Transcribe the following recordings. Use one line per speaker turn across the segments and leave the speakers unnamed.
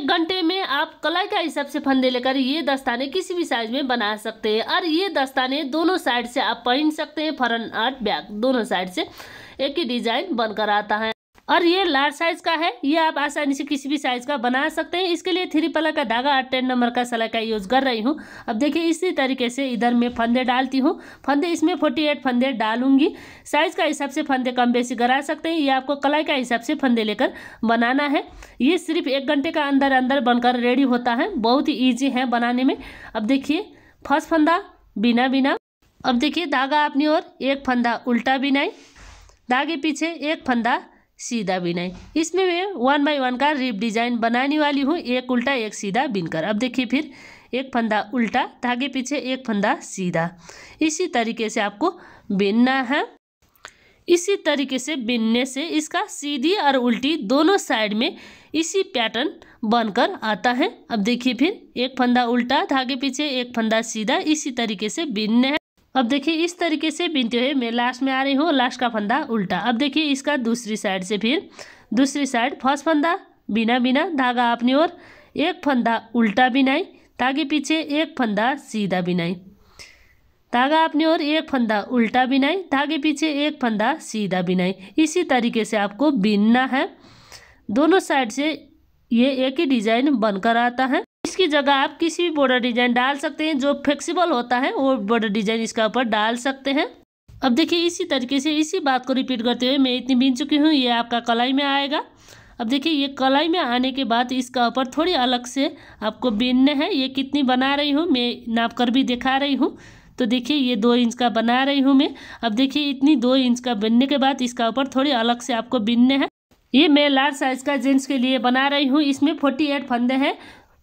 एक घंटे में आप कलर का हिसाब से फंदे लेकर ये दस्ताने किसी भी साइज में बना सकते हैं और ये दस्ताने दोनों साइड से आप पहन सकते हैं फरन आर्ट बैग दोनों साइड से एक ही डिजाइन बनकर आता है और ये लार्ज साइज का है ये आप आसानी से किसी भी साइज का बना सकते हैं इसके लिए थ्री पलर का धागा और टेन नंबर का सलाई का यूज कर रही हूँ अब देखिए इसी तरीके से इधर मैं फंदे डालती हूँ फंदे इसमें फोर्टी एट फंदे डालूंगी साइज का हिसाब से फंदे कम बेसी करा सकते हैं ये आपको कलाई का हिसाब से फंदे लेकर बनाना है ये सिर्फ एक घंटे का अंदर अंदर बनकर रेडी होता है बहुत ही ईजी है बनाने में अब देखिए फर्स्ट फंदा बिना बिना अब देखिए धागा अपनी ओर एक फंदा उल्टा बिनाई धागे पीछे एक फंदा सीधा बिनाई इसमें मैं वन बाई वन का रिप डिजाइन बनाने वाली हूँ एक उल्टा एक सीधा बिनकर अब देखिए फिर एक फंदा उल्टा धागे पीछे एक फंदा सीधा इसी तरीके से आपको बिनना है इसी तरीके से बिनने से इसका सीधी और उल्टी दोनों साइड में इसी पैटर्न बनकर आता है अब देखिए फिर एक फंदा उल्टा धागे पीछे एक फंदा सीधा इसी तरीके से बिनने अब देखिए इस तरीके से बिनते हुए मैं लास्ट में आ रही हूँ लास्ट का फंदा उल्टा अब देखिए इसका दूसरी साइड से फिर दूसरी साइड फर्स्ट फंदा बिना बिना धागा अपनी ओर एक फंदा उल्टा बिनाई ताकि पीछे एक फंदा सीधा बिनाई धागा अपनी ओर एक फंदा उल्टा बिनाई धागे पीछे एक फंदा सीधा बिनाई इसी तरीके से आपको बिनना है दोनों साइड से ये एक ही डिज़ाइन बनकर आता है इसकी जगह आप किसी भी बॉर्डर डिजाइन डाल सकते हैं जो फ्लेक्सिबल होता है वो बॉर्डर डिजाइन इसका ऊपर डाल सकते हैं अब देखिए इसी तरीके से इसी बात को रिपीट करते हुए मैं इतनी बीन चुकी हूँ ये आपका कलाई में आएगा अब देखिए ये कलाई में आने के बाद इसका ऊपर थोड़ी अलग से आपको बीनने हैं ये कितनी बना रही हूँ मैं नाप कर भी दिखा रही हूँ तो देखिए ये दो इंच का बना रही हूँ मैं अब देखिए इतनी दो इंच का बनने के बाद इसका ऊपर थोड़ी अलग से आपको बीनने हैं ये मैं लार्ज साइज़ का जीन्स के लिए बना रही हूँ इसमें फोर्टी एट फंदे हैं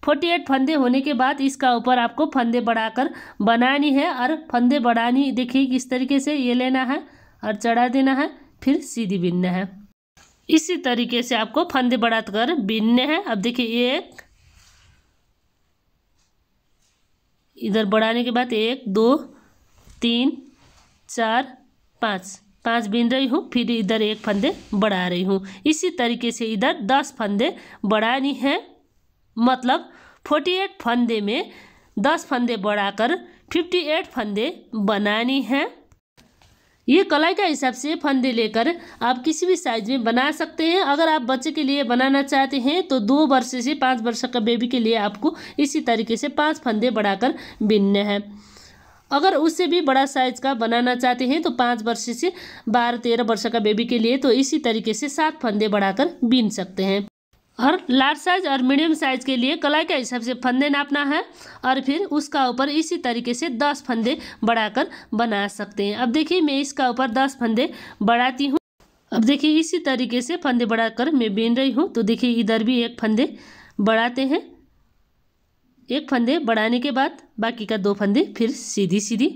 फोर्टी एट फंदे होने के बाद इसका ऊपर आपको फंदे बढ़ाकर बनानी है और फंदे बढ़ानी देखिए किस तरीके से ये लेना है और चढ़ा देना है फिर सीधी बिनना है इसी तरीके से आपको फंदे बढ़ा कर बिनने हैं अब देखिए एक इधर बढ़ाने के बाद एक दो तीन चार पाँच पाँच बिन रही हूँ फिर इधर एक फंदे बढ़ा रही हूँ इसी तरीके से इधर दस फंदे बढ़ानी है मतलब 48 फंदे में 10 फंदे बढ़ाकर 58 फंदे बनानी हैं ये कलाई का हिसाब से फंदे लेकर आप किसी भी साइज में बना सकते हैं अगर आप बच्चे के लिए बनाना चाहते हैं तो दो वर्ष से पाँच वर्ष का बेबी के लिए आपको इसी तरीके से पाँच फंदे बढ़ाकर बिनने हैं अगर उससे भी बड़ा साइज का बनाना चाहते हैं तो पाँच वर्ष से बारह तेरह वर्ष का बेबी के लिए तो इसी तरीके से सात फंदे बढ़ाकर बीन सकते हैं और लार्ज साइज और मीडियम साइज के लिए कलाई के हिसाब से फंदे नापना है और फिर उसका ऊपर इसी तरीके से दस फंदे बढ़ाकर बना सकते हैं अब देखिए मैं इसका ऊपर दस फंदे बढ़ाती हूँ अब देखिए इसी तरीके से फंदे बढ़ाकर मैं बीन रही हूँ तो देखिए इधर भी एक फंदे बढ़ाते हैं एक फंदे बढ़ाने के बाद बाकी का दो फंदे फिर सीधी सीधी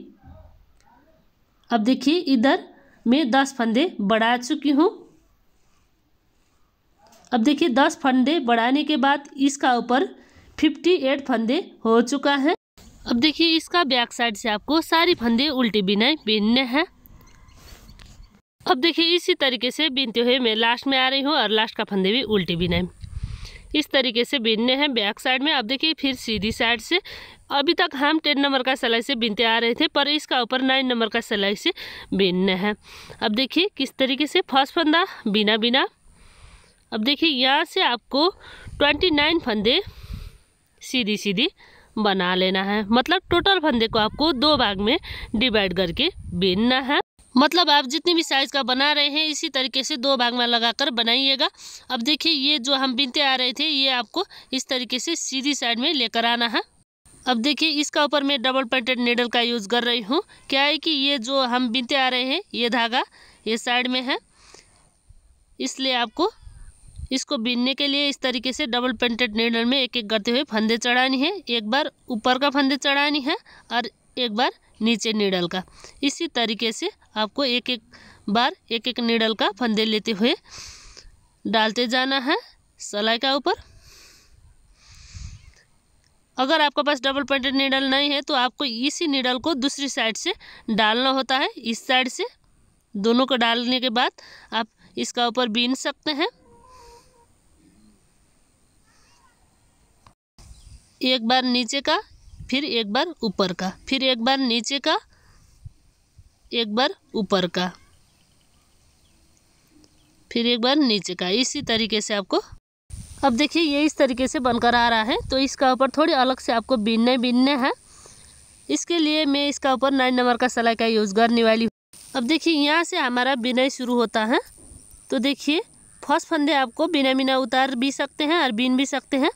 अब देखिए इधर मैं दस फंदे बढ़ा चुकी हूँ अब देखिए दस फंदे बढ़ाने के बाद इसका ऊपर फिफ्टी एट फंदे हो चुका है अब देखिए इसका बैक साइड से आपको सारी फंदे उल्टी बिनाई बीनने हैं अब देखिए इसी तरीके से बीनते हुए मैं लास्ट में आ रही हूँ और लास्ट का फंदे भी उल्टी बिनाई इस तरीके से बीनने हैं बैक साइड में अब देखिए फिर सीधी साइड से अभी तक हम टेन नंबर का सिलाई से बीनते आ रहे थे पर इसका ऊपर नाइन नंबर का सिलाई से बीनने हैं अब देखिए किस तरीके से फर्स्ट फंदा बिना बिना अब देखिए यहाँ से आपको ट्वेंटी नाइन फंदे सीधी सीधी बना लेना है मतलब टोटल फंदे को आपको दो भाग में डिवाइड करके बीनना है मतलब आप जितनी भी साइज़ का बना रहे हैं इसी तरीके से दो भाग में लगाकर बनाइएगा अब देखिए ये जो हम बीनते आ रहे थे ये आपको इस तरीके से सीधी साइड में लेकर आना है अब देखिए इसका ऊपर मैं डबल पॉइंटेड नीडल का यूज़ कर रही हूँ क्या है कि ये जो हम बीनते आ रहे हैं ये धागा ये साइड में है इसलिए आपको इसको बीनने के लिए इस तरीके से डबल पेंटेड नीडल में एक एक करते हुए फंदे चढ़ानी है एक बार ऊपर का फंदे चढ़ानी है और एक बार नीचे नीडल का इसी तरीके से आपको एक एक बार एक एक नीडल का फंदे लेते हुए डालते जाना है सलाई का ऊपर अगर आपके पास डबल पॉइंटेड नीडल नहीं है तो आपको इसी नीडल को दूसरी साइड से डालना होता है इस साइड से दोनों को डालने के बाद आप इसका ऊपर बीन सकते हैं एक बार नीचे का फिर एक बार ऊपर का फिर एक बार नीचे का एक बार ऊपर का फिर एक बार नीचे का इसी तरीके से आपको अब देखिए ये इस तरीके से बनकर आ रहा है तो इसका ऊपर थोड़ी अलग से आपको बीनने बीनने हैं इसके लिए मैं इसका ऊपर नाइन नंबर का सलाई का यूज़ करने वाली हूँ अब देखिए यहाँ से हमारा बिनाई शुरू होता है तो देखिए फर्स्ट फंदे आपको बिना बिना उतार भी सकते हैं और बीन भी सकते हैं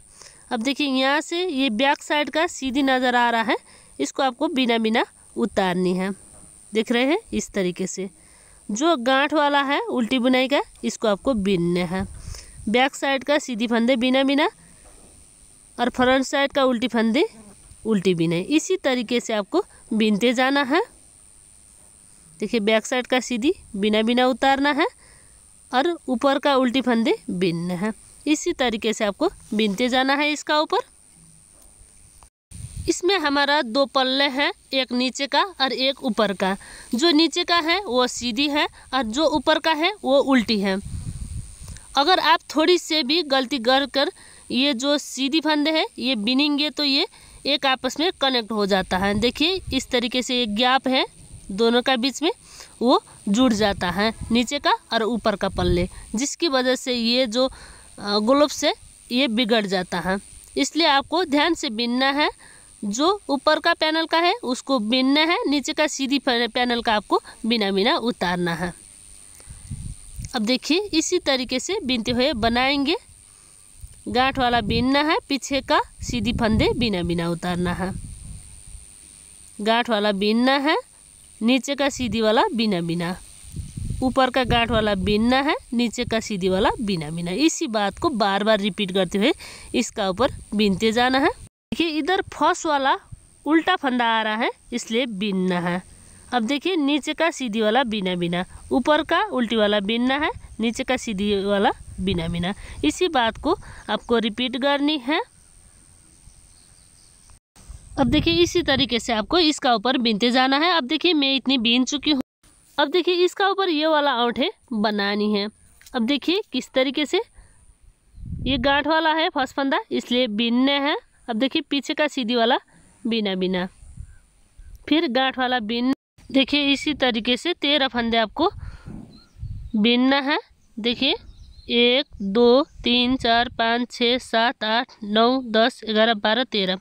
अब देखिए यहाँ से ये बैक साइड का सीधी नज़र आ रहा है इसको आपको बिना बिना उतारनी है देख रहे हैं इस तरीके से जो गांठ वाला है उल्टी बुनाई का इसको आपको बीनने हैं बैक साइड का सीधी फंदे बिना बिना और फ्रंट साइड का उल्टी फंदे उल्टी बिनाई इसी तरीके से आपको बीनते जाना है देखिए बैक साइड का सीधी बिना बिना उतारना है और ऊपर का उल्टी फंदे बीनना है इसी तरीके से आपको बीनते जाना है इसका ऊपर इसमें हमारा दो पल्ले हैं एक नीचे का और एक ऊपर का जो नीचे का है वो सीधी है और जो ऊपर का है वो उल्टी है अगर आप थोड़ी से भी गलती कर कर ये जो सीधी फंदे है ये बिनेंगे तो ये एक आपस में कनेक्ट हो जाता है देखिए इस तरीके से एक गैप है दोनों का बीच में वो जुड़ जाता है नीचे का और ऊपर का पल्ले जिसकी वजह से ये जो ग्लोब से ये बिगड़ जाता है इसलिए आपको ध्यान से बीनना है जो ऊपर का पैनल का है उसको बिनना है नीचे का सीधी पैनल का आपको बिना बिना उतारना है अब देखिए इसी तरीके से बीनते हुए बनाएंगे गांठ वाला बीनना है पीछे का सीधी फंदे बिना बिना उतारना है गांठ वाला बिनना है नीचे का सीधी वाला बिना बिना ऊपर का गांठ वाला बिनना है नीचे का सीधी वाला बिना बिना इसी बात को बार बार रिपीट करते हुए इसका ऊपर बिनते जाना है देखिए इधर फस वाला उल्टा फंदा आ रहा है इसलिए बिनना है अब देखिए नीचे का सीधी वाला बिना बिना ऊपर का उल्टी वाला बिनना है नीचे का सीधी वाला बिना बिना इसी बात को आपको रिपीट करनी है अब देखिए इसी तरीके से आपको इसका ऊपर बीनते जाना है अब देखिए मैं इतनी बीन चुकी हूँ अब देखिए इसका ऊपर ये वाला औंठे बनानी है अब देखिए किस तरीके से ये गांठ वाला है फर्स्ट फंदा इसलिए बीनने हैं अब देखिए पीछे का सीधी वाला बिना बिना फिर गांठ वाला बीन देखिए इसी तरीके से तेरह फंदे आपको बीनना है देखिए एक दो तीन चार पाँच छः सात आठ नौ दस ग्यारह बारह तेरह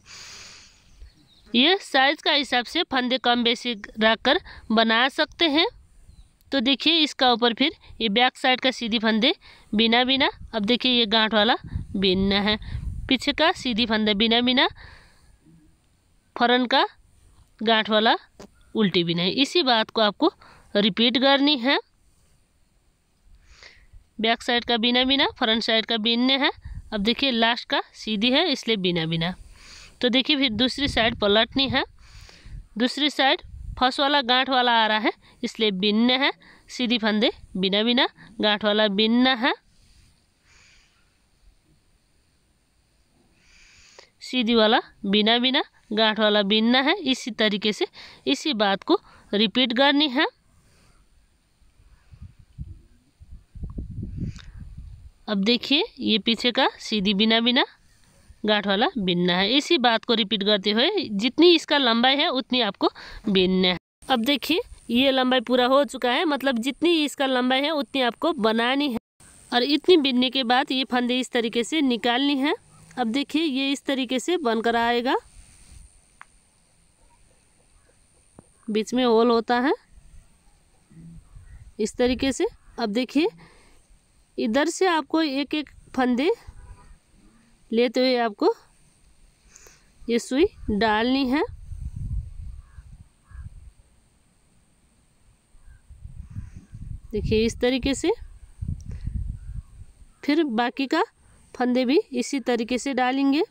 ये साइज़ का हिसाब से फंदे कम बेसी रख कर बना सकते हैं तो देखिए इसका ऊपर फिर ये बैक साइड का सीधी फंदे बिना बिना अब देखिए ये गांठ वाला बिना है पीछे का सीधी फंदे बिना बिना फरन का गांठ वाला उल्टी बिना है इसी बात को आपको रिपीट करनी है बैक साइड का बिना बिना फ्रंट साइड का बिनने है अब देखिए लास्ट का सीधी है इसलिए बिना बिना तो देखिए फिर दूसरी साइड पलटनी है दूसरी साइड फर्स्ट वाला गांठ वाला आ रहा है इसलिए भिन्न है सीधी फंदे बिना बिना गांठ वाला भिन्न है सीधी वाला बिना बिना गांठ वाला भिन्न है इसी तरीके से इसी बात को रिपीट करनी है अब देखिए ये पीछे का सीधी बिना बिना गांठ वाला बिनना है इसी बात को रिपीट करते हुए जितनी इसका लंबाई है उतनी आपको बिनना है अब देखिए ये लंबाई पूरा हो चुका है मतलब जितनी इसका लंबाई है उतनी आपको बनानी है और इतनी बिनने के बाद ये फंदे इस तरीके से निकालनी है अब देखिए ये इस तरीके से बनकर आएगा बीच में होल होता है इस तरीके से अब देखिए इधर से आपको एक एक फंदे लेते हुए आपको ये सुई डालनी है देखिए इस तरीके से फिर बाकी का फंदे भी इसी तरीके से डालेंगे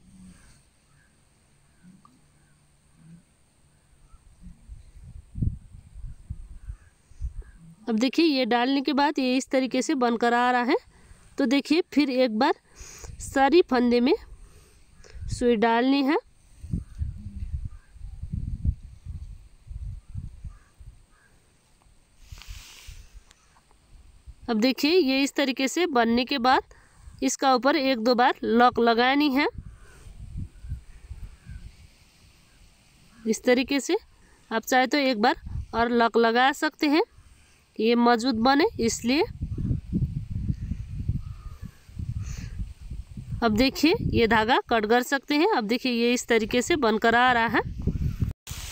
अब देखिए ये डालने के बाद ये इस तरीके से बनकर आ रहा है तो देखिए फिर एक बार सारी फंदे में सुई डालनी है अब देखिए ये इस तरीके से बनने के बाद इसका ऊपर एक दो बार लॉक लगानी है इस तरीके से आप चाहे तो एक बार और लॉक लगा सकते हैं ये मजबूत बने इसलिए अब देखिए ये धागा कट कर सकते हैं अब देखिए ये इस तरीके से बनकर आ रहा है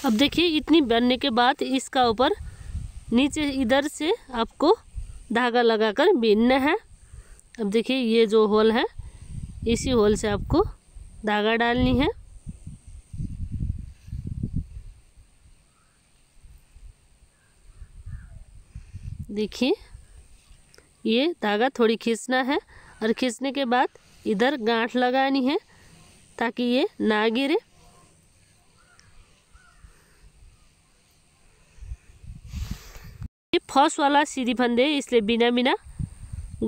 अब देखिए इतनी बनने के बाद इसका ऊपर नीचे इधर से आपको धागा लगाकर बीनना है अब देखिए ये जो होल है इसी होल से आपको धागा डालनी है देखिए ये धागा थोड़ी खींचना है और खींचने के बाद इधर गांठ लगानी है ताकि ये ना गिरे ये फर्स्ट वाला सीधी फंदे इसलिए बिना बिना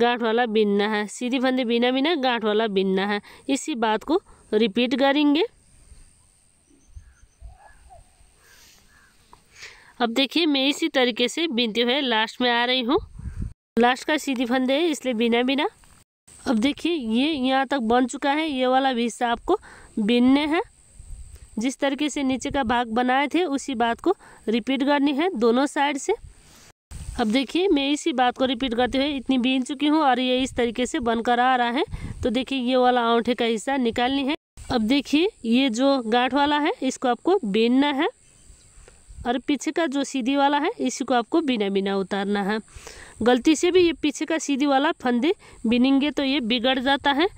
गांठ वाला बिनना है सीधी फंदे बिना बिना गांठ वाला बिनना है इसी बात को रिपीट करेंगे अब देखिए मैं इसी तरीके से बिनते हुए लास्ट में आ रही हूँ लास्ट का सीधी फंदे इसलिए बिना बिना अब देखिए ये यहाँ तक बन चुका है ये वाला भी हिस्सा आपको बिनने हैं जिस तरीके से नीचे का भाग बनाए थे उसी बात को रिपीट करनी है दोनों साइड से अब देखिए मैं इसी बात को रिपीट करते हुए इतनी बीन चुकी हूँ और ये इस तरीके से बनकर आ रहा है तो देखिए ये वाला औंठे का हिस्सा निकालनी है अब देखिए ये जो गांठ वाला है इसको आपको बीनना है और पीछे का जो सीधी वाला है इसी को आपको बिना बिना उतारना है गलती से भी ये पीछे का सीधी वाला फंदे बिनेंगे तो ये बिगड़ जाता है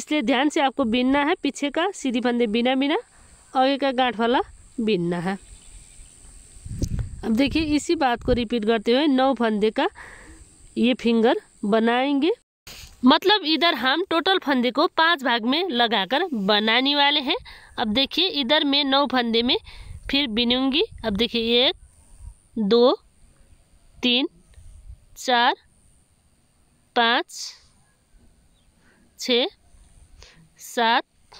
इसलिए ध्यान से आपको बीनना है पीछे का सीधी फंदे बिना बिना आगे का गांठ वाला बीनना है अब देखिए इसी बात को रिपीट करते हुए नौ फंदे का ये फिंगर बनाएंगे मतलब इधर हम टोटल फंदे को पांच भाग में लगाकर बनाने वाले हैं अब देखिए इधर मैं नौ फंदे में फिर बिनूंगी अब देखिए एक दो तीन चार पाँच छ सात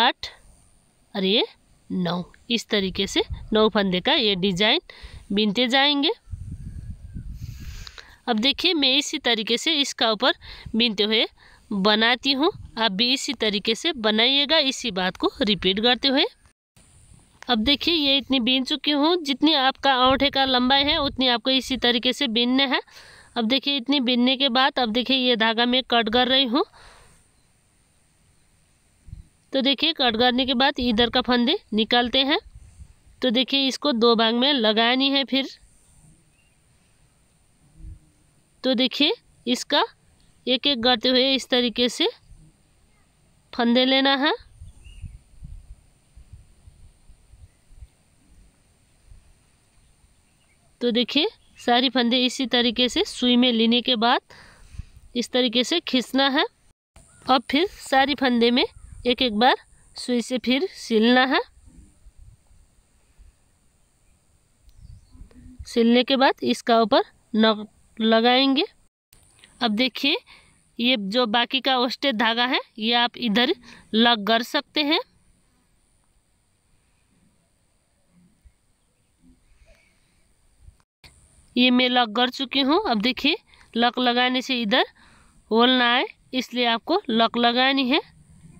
आठ और ये नौ इस तरीके से नौ फंदे का ये डिजाइन बीनते जाएंगे अब देखिए मैं इसी तरीके से इसका ऊपर बीनते हुए बनाती हूँ आप भी इसी तरीके से बनाइएगा इसी बात को रिपीट करते हुए अब देखिए ये इतनी बीन चुकी हूँ जितनी आपका औठे का लंबाई है उतनी आपको इसी तरीके से बीनने है अब देखिए इतनी बीनने के बाद अब देखिए ये धागा मैं कट कर रही हूँ तो देखिए कट करने के बाद इधर का फंदे निकालते हैं तो देखिए इसको दो भाग में लगानी है फिर तो देखिए इसका एक एक करते हुए इस तरीके से फंदे लेना है तो देखिए सारी फंदे इसी तरीके से सुई में लेने के बाद इस तरीके से खींचना है और फिर सारी फंदे में एक एक बार सुई से फिर सिलना है सिलने के बाद इसका ऊपर नग लगाएंगे अब देखिए ये जो बाकी का ओस्टेड धागा है ये आप इधर लग कर सकते हैं ये मैं लॉक कर चुकी हूँ अब देखिए लॉक लगाने से इधर होल ना आए इसलिए आपको लॉक लगानी है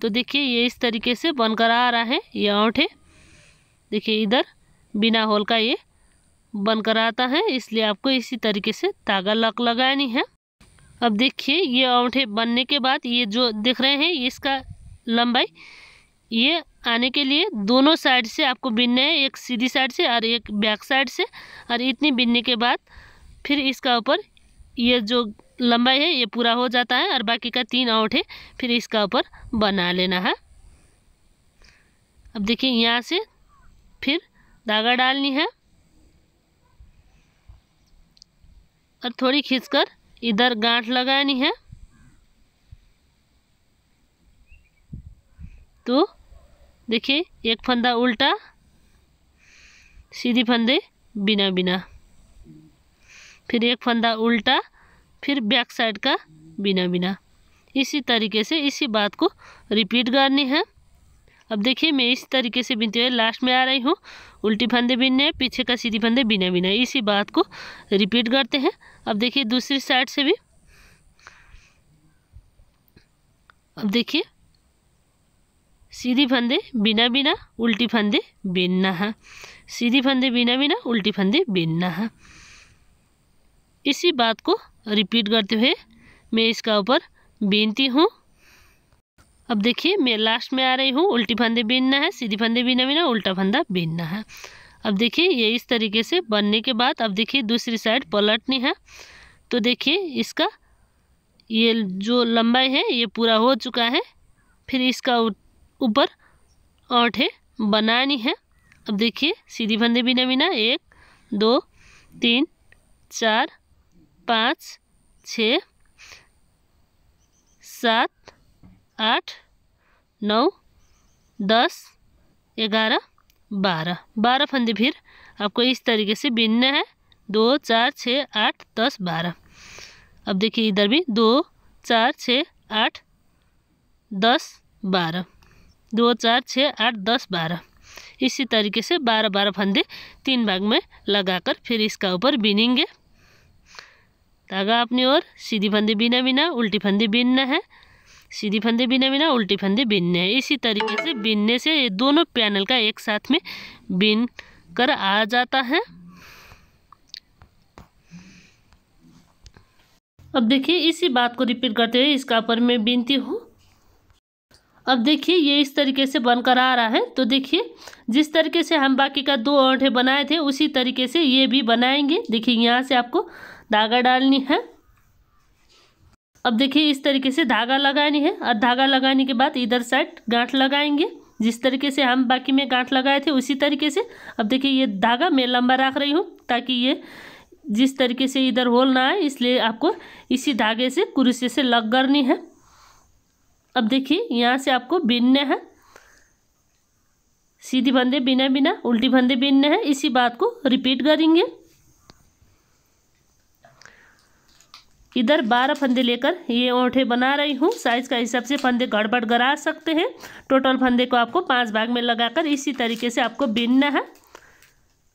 तो देखिए ये इस तरीके से बनकर आ रहा है ये औंठे देखिए इधर बिना होल का ये बनकर आता है इसलिए आपको इसी तरीके से तागा लॉक लगानी है अब देखिए ये औंठे बनने के बाद ये जो दिख रहे हैं इसका लंबाई ये आने के लिए दोनों साइड से आपको बिनना है एक सीधी साइड से और एक बैक साइड से और इतनी बिनने के बाद फिर इसका ऊपर ये जो लंबाई है ये पूरा हो जाता है और बाकी का तीन आउट है फिर इसका ऊपर बना लेना है अब देखिए यहाँ से फिर धागा डालनी है और थोड़ी खींचकर इधर गांठ लगानी है तो देखिए एक फंदा उल्टा सीधी फंदे बिना बिना फिर एक फंदा उल्टा फिर बैक साइड का बिना बिना इसी तरीके से इसी बात को रिपीट करनी है अब देखिए मैं इस तरीके से बीनते हुए लास्ट में आ रही हूँ उल्टी फंदे बिनने पीछे का सीधी फंदे बिना बिना इसी बात को रिपीट करते हैं अब देखिए दूसरी साइड से भी अब देखिए सीधी फंदे बिना बिना उल्टी फंदे बिनना है सीधी फंदे बिना बिना उल्टी फंदे बिनना है इसी बात को रिपीट करते हुए मैं इसका ऊपर बीनती हूँ अब देखिए मैं लास्ट में आ रही हूँ उल्टी फंदे बीनना है सीधी फंदे बिना बिना उल्टा फंदा बीनना है अब देखिए ये इस तरीके से बनने के बाद अब देखिए दूसरी साइड पलटनी है तो देखिए इसका ये जो लंबाई है ये पूरा हो चुका है फिर इसका ऊपर आठ है बनाया नहीं है अब देखिए सीधी फंदे बिना बिना एक दो तीन चार पाँच छ सात आठ नौ दस ग्यारह बारह बारह फंदे फिर आपको इस तरीके से बिनना है दो चार छः आठ दस बारह अब देखिए इधर भी दो चार छः आठ दस बारह दो चार छः आठ दस बारह इसी तरीके से बारह बारह फंदे तीन भाग में लगाकर फिर इसका ऊपर बीनेंगे धागा अपनी ओर सीधी फंदे बिना बिना उल्टी फंदे बीनना है सीधी फंदे बिना बिना उल्टी फंदे बीनने हैं इसी तरीके से बीनने से ये दोनों पैनल का एक साथ में बीन कर आ जाता है अब देखिए इसी बात को रिपीट करते हुए इसका ऊपर मैं बीनती हूँ अब देखिए ये इस तरीके से बनकर आ रहा है तो देखिए जिस तरीके से हम बाकी का दो औंठे बनाए थे उसी तरीके से ये भी बनाएंगे देखिए यहाँ से आपको धागा डालनी है अब देखिए इस तरीके से धागा लगानी है और धागा लगाने के बाद इधर साइड गांठ लगाएंगे जिस तरीके से हम बाकी में गांठ लगाए थे उसी तरीके से अब देखिए ये धागा मैं लंबा रख रही हूँ ताकि ये जिस तरीके से इधर होल ना आए इसलिए आपको इसी धागे से कुरुसे से लग करनी है अब देखिए यहाँ से आपको बिनना है सीधी फंदे बिना बिना उल्टी फंदे बिनने हैं इसी बात को रिपीट करेंगे इधर बारह फंदे लेकर ये ओंठे बना रही हूँ साइज़ का हिसाब से फंदे गड़बड़ गड़ा सकते हैं टोटल फंदे को आपको पांच भाग में लगाकर इसी तरीके से आपको बिनना है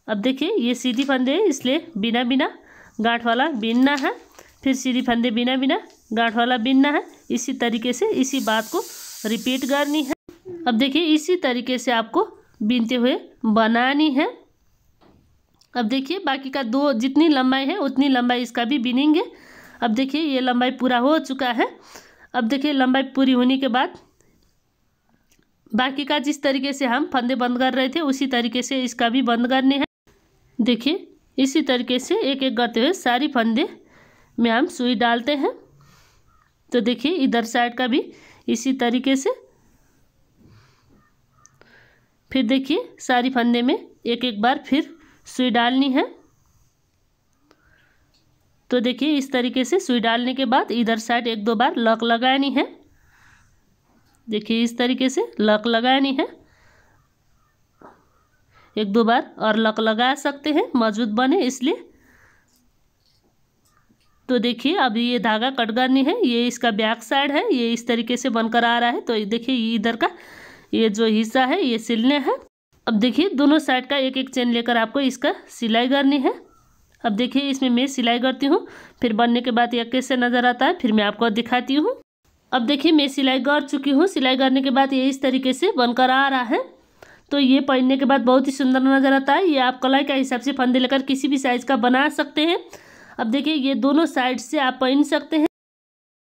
अब देखिए ये सीधी फंदे है इसलिए बिना बिना गांठ वाला बिनना है फिर सीधी फंदे बिना बिना गांठ वाला बिनना है इसी तरीके से इसी बात को रिपीट करनी है अब देखिए इसी तरीके से आपको बीनते हुए बनानी है अब देखिए बाकी का दो जितनी लंबाई है उतनी लंबाई इसका भी बीनेंगे अब देखिए ये लंबाई पूरा हो चुका है अब देखिए लंबाई पूरी होने के बाद बाकी का जिस तरीके से हम फंदे बंद कर रहे थे उसी तरीके से इसका भी बंद करने हैं देखिए इसी तरीके से एक एक करते हुए सारी फंदे में हम सुई डालते हैं तो देखिए इधर साइड का भी इसी तरीके से फिर देखिए सारी फंदे में एक एक बार फिर सुई डालनी है तो देखिए इस तरीके से सुई डालने के बाद इधर साइड एक दो बार लक लगानी है देखिए इस तरीके से लक लगानी है एक दो बार और लक लगा सकते हैं मजबूत बने इसलिए तो देखिए अब ये धागा नहीं है ये इसका बैक साइड है ये इस तरीके से बनकर आ रहा है तो देखिए ये इधर का ये जो हिस्सा है ये सिलने हैं अब देखिए दोनों साइड का एक एक चेन लेकर आपको इसका सिलाई करनी है अब देखिए इसमें मैं सिलाई करती हूँ फिर बनने के बाद यह कैसे नज़र आता है फिर मैं आपको दिखाती हूँ अब देखिए मैं सिलाई कर चुकी हूँ सिलाई करने के बाद ये इस तरीके से बनकर आ रहा है तो ये पहनने के बाद बहुत ही सुंदर नज़र आता है ये आप कलाई के हिसाब से फंदे लेकर किसी भी साइज़ का बना सकते हैं अब देखिए ये दोनों साइड से आप पहन सकते हैं